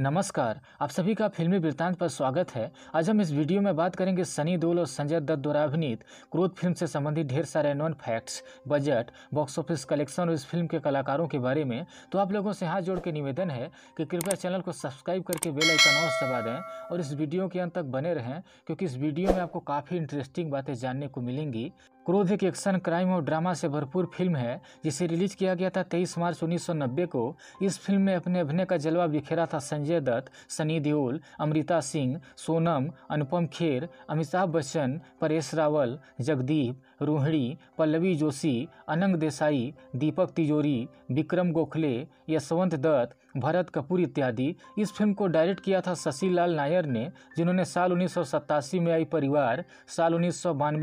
नमस्कार आप सभी का फिल्मी वृत्तांत पर स्वागत है आज हम इस वीडियो में बात करेंगे सनी दोल और संजय दत्त द्वारा अभिनीत क्रोध फिल्म से संबंधित ढेर सारे non facts budget box office collection और इस फिल्म के कलाकारों के बारे में तो आप लोगों से हाथ जोड़ के निवेदन है कि कृपया चैनल को सब्सक्राइब करके बेल और दबा दें और इस वीडियो के अंत तक बने रहें क्योंकि इस वीडियो में आपको काफ़ी इंटरेस्टिंग बातें जानने को मिलेंगी क्रोध एक एक्शन क्राइम और ड्रामा से भरपूर फिल्म है जिसे रिलीज किया गया था 23 मार्च 1990 को इस फिल्म में अपने अभिनय का जलवा बिखेरा था संजय दत्त सनी देओल अमृता सिंह सोनम अनुपम खेर अमिताभ बच्चन परेश रावल जगदीप रोहिणी पल्लवी जोशी अनंग देसाई दीपक तिजोरी विक्रम गोखले यशवंत दत्त भरत कपूर इत्यादि इस फिल्म को डायरेक्ट किया था शशि लाल नायर ने जिन्होंने साल उन्नीस में आई परिवार साल उन्नीस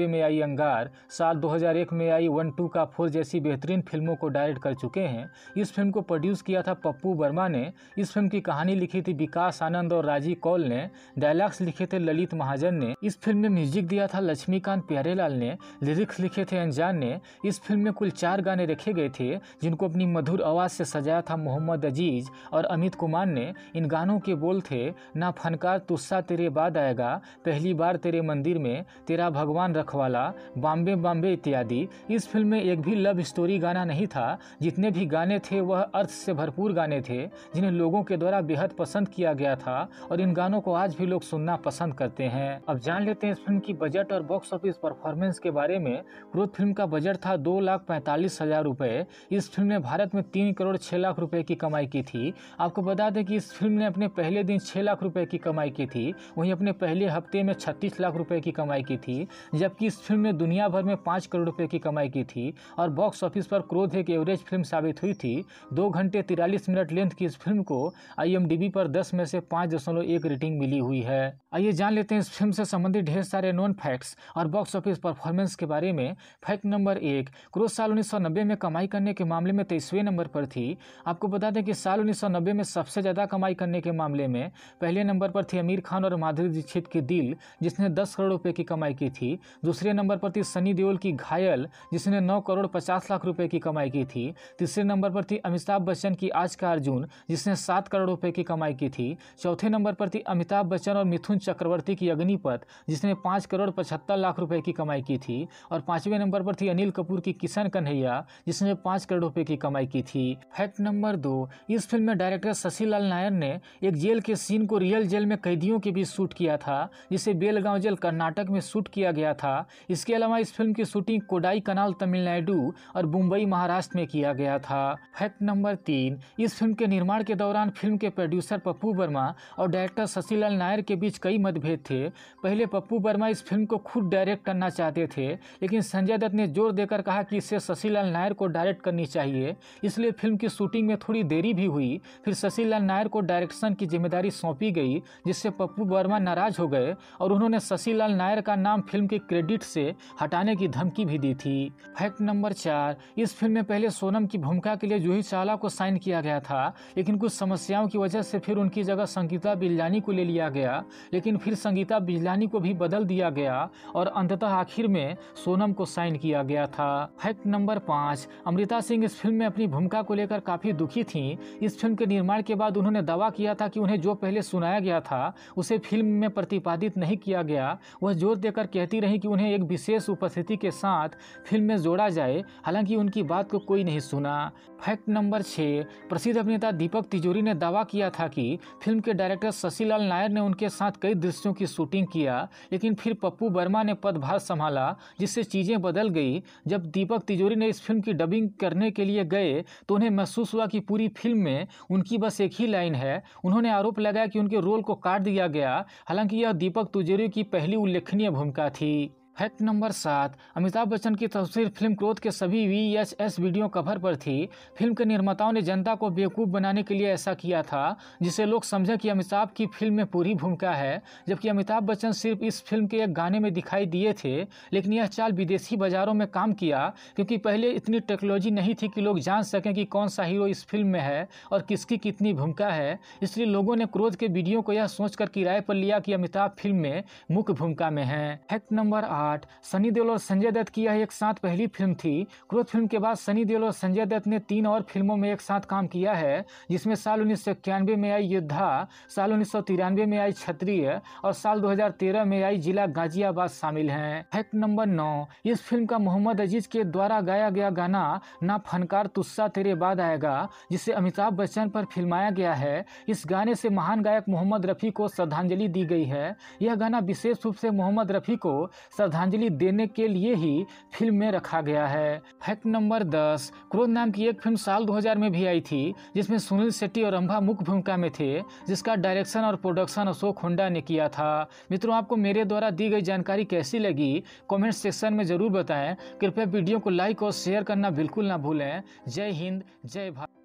में आई अंगार साल 2001 में आई वन टू का फोर जैसी बेहतरीन फिल्मों को डायरेक्ट कर चुके हैं इस फिल्म को प्रोड्यूस किया था पप्पू वर्मा ने इस फिल्म की कहानी लिखी थी विकास आनंद और राजीव कौल ने डायलॉग्स लिखे थे ललित महाजन ने इस फिल्म में म्यूजिक दिया था लक्ष्मीकांत प्यारेलाल ने लिरिक्स लिरिक्स लिखे थे अनजान ने इस फिल्म में कुल चार गाने रखे गए थे जिनको अपनी मधुर आवाज़ से सजाया था मोहम्मद अजीज और अमित कुमार ने इन गानों के बोल थे ना फनकार तुस्सा तेरे बाद आएगा पहली बार तेरे मंदिर में तेरा भगवान रखवाला बॉम्बे बॉम्बे इत्यादि इस फिल्म में एक भी लव स्टोरी गाना नहीं था जितने भी गाने थे वह अर्थ से भरपूर गाने थे जिन्हें लोगों के द्वारा बेहद पसंद किया गया था और इन गानों को आज भी लोग सुनना पसंद करते हैं अब जान लेते हैं इस फिल्म की बजट और बॉक्स ऑफिस परफॉर्मेंस के बारे में में क्रोध फिल्म का बजट था दो लाख पैंतालीस हज़ार रुपये इस फिल्म ने भारत में तीन करोड़ छः लाख रुपए की कमाई की थी आपको बता दें कि इस फिल्म ने अपने पहले दिन छः लाख रुपए की कमाई की थी वहीं अपने पहले हफ्ते में छत्तीस लाख रुपए की कमाई की थी जबकि इस फिल्म ने दुनिया भर में पाँच करोड़ रुपये की कमाई की थी और बॉक्स ऑफिस पर क्रोध एक एवरेज फिल्म साबित हुई थी दो घंटे तिरालीस मिनट लेंथ की इस फिल्म को आई पर दस में से पाँच दशमलव एक रेटिंग मिली हुई है आइए जान लेते हैं इस फिल्म से संबंधित ढेर सारे नॉन फैक्ट्स और बॉक्स ऑफिस परफॉर्मेंस के बारे बारे में फैक्ट नंबर एक क्रोज साल 1990 में कमाई करने के मामले में तेईसवें नंबर पर थी आपको बता दें कि साल 1990 में सबसे ज़्यादा कमाई करने के मामले में पहले नंबर पर थी अमीर खान और माधुरी दीक्षित की दिल जिसने दस करोड़ रुपये की कमाई की थी दूसरे नंबर पर थी सनी देओल की घायल जिसने नौ करोड़ पचास लाख रुपये की कमाई की थी तीसरे नंबर पर थी अमिताभ बच्चन की आज का अर्जुन जिसने सात करोड़ रुपये की कमाई की थी चौथे नंबर पर थी अमिताभ बच्चन और मिथुन चक्रवर्ती की अग्निपथ जिसने पाँच करोड़ पचहत्तर लाख रुपए की कमाई की थी और पांचवें नंबर पर थी अनिल कपूर की किशन कन्हैया जिसने पांच करोड़ रुपए की कमाई की थी फैक्ट नंबर दो इस फिल्म में डायरेक्टर शशि लाल नायर ने एक जेल के सीन को रियल जेल में कैदियों के बीच शूट किया था जिसे बेलगांव जेल कर्नाटक में शूट किया गया था इसके अलावा इस फिल्म की शूटिंग कोडाई कनाल तमिलनाडु और मुंबई महाराष्ट्र में किया गया था फैक्ट नंबर तीन इस फिल्म के निर्माण के दौरान फिल्म के प्रोड्यूसर पप्पू वर्मा और डायरेक्टर शशि लाल नायर के बीच कई मतभेद थे पहले पप्पू वर्मा इस फिल्म को खुद डायरेक्ट करना चाहते थे लेकिन संजय दत्त ने जोर देकर कहा कि इसे शशिलाल नायर को डायरेक्ट करनी चाहिए इसलिए फिल्म की शूटिंग में थोड़ी देरी भी हुई फिर शशिलाल नायर को डायरेक्शन की जिम्मेदारी सौंपी गई जिससे पप्पू वर्मा नाराज हो गए और उन्होंने शशिलाल नायर का नाम फिल्म के क्रेडिट से हटाने की धमकी भी दी थी फैक्ट नंबर चार इस फिल्म में पहले सोनम की भूमिका के लिए जूही चावला को साइन किया गया था लेकिन कुछ समस्याओं की वजह से फिर उनकी जगह संगीता बिजलानी को ले लिया गया लेकिन फिर संगीता बिजलानी को भी बदल दिया गया और अंततः आखिर में सोनम सोनम को साइन किया गया था फैक्ट नंबर पाँच अमृता सिंह इस फिल्म में अपनी भूमिका को लेकर काफी दुखी थी इस फिल्म के निर्माण के बाद उन्होंने दावा किया था कि उन्हें जो पहले सुनाया गया था उसे फिल्म में प्रतिपादित नहीं किया गया वह जोर देकर कहती रही कि उन्हें एक विशेष उपस्थिति के साथ फिल्म में जोड़ा जाए हालांकि उनकी बात को कोई नहीं सुना फैक्ट नंबर छः प्रसिद्ध अभिनेता दीपक तिजोरी ने दावा किया था कि फिल्म के डायरेक्टर शशिलाल नायर ने उनके साथ कई दृश्यों की शूटिंग किया लेकिन फिर पप्पू वर्मा ने पदभार संभाला जिस से चीज़ें बदल गई जब दीपक तिजोरी ने इस फिल्म की डबिंग करने के लिए गए तो उन्हें महसूस हुआ कि पूरी फिल्म में उनकी बस एक ही लाइन है उन्होंने आरोप लगाया कि उनके रोल को काट दिया गया हालांकि यह दीपक तिजोरी की पहली उल्लेखनीय भूमिका थी फैक्ट नंबर सात अमिताभ बच्चन की तस्वीर फिल्म क्रोध के सभी V H S video cover पर थी फिल्म के निर्माताओं ने जनता को बेवकूफ़ बनाने के लिए ऐसा किया था जिसे लोग समझे कि अमिताभ की फिल्म में पूरी भूमिका है जबकि अमिताभ बच्चन सिर्फ इस फिल्म के एक गाने में दिखाई दिए थे लेकिन यह चाल विदेशी बाजारों में काम किया क्योंकि पहले इतनी टेक्नोलॉजी नहीं थी कि लोग जान सकें कि कौन सा हीरो इस फिल्म में है और किसकी कितनी भूमिका है इसलिए लोगों ने क्रोध के वीडियो को यह सोचकर किराए पर लिया कि अमिताभ फिल्म में मुख्य भूमिका में है फैक्ट नंबर आठ आठ सनी देओल और संजय दत्त की यह एक साथ पहली फिल्म थी क्रोध फिल्म के बाद सनी देओल और संजय दत्त ने तीन और फिल्मों में एक साथ काम किया है जिसमें साल उन्नीस सौ इक्यानवे में आई योद्धा साल उन्नीस सौ तिरानवे में आई क्षत्रिय और साल दो हजार तेरह में आई जिला गाजियाबाद शामिल है फैक्ट नंबर नौ इस फिल्म का मोहम्मद अजीज के द्वारा गाया गया गाना ना फनकार तुस्सा तेरे बाद आएगा जिसे अमिताभ बच्चन पर फिल्माया गया है इस गाने से महान गायक मोहम्मद रफ़ी को श्रद्धांजलि दी गई है यह गाना विशेष रूप से मोहम्मद रफ़ी को श्रद्धा श्रद्धांजलि देने के लिए ही फिल्म में रखा गया है फैक्ट नंबर दस क्रोध नाम की एक फिल्म साल 2000 में भी आई थी जिसमें सुनील शेट्टी और अंभा मुख्य भूमिका में थे जिसका डायरेक्शन और प्रोडक्शन अशोक होंडा ने किया था मित्रों आपको मेरे द्वारा दी गई जानकारी कैसी लगी कॉमेंट सेक्शन में जरूर बताएं कृपया वीडियो को लाइक और शेयर करना बिल्कुल ना भूलें जय हिंद जय भारत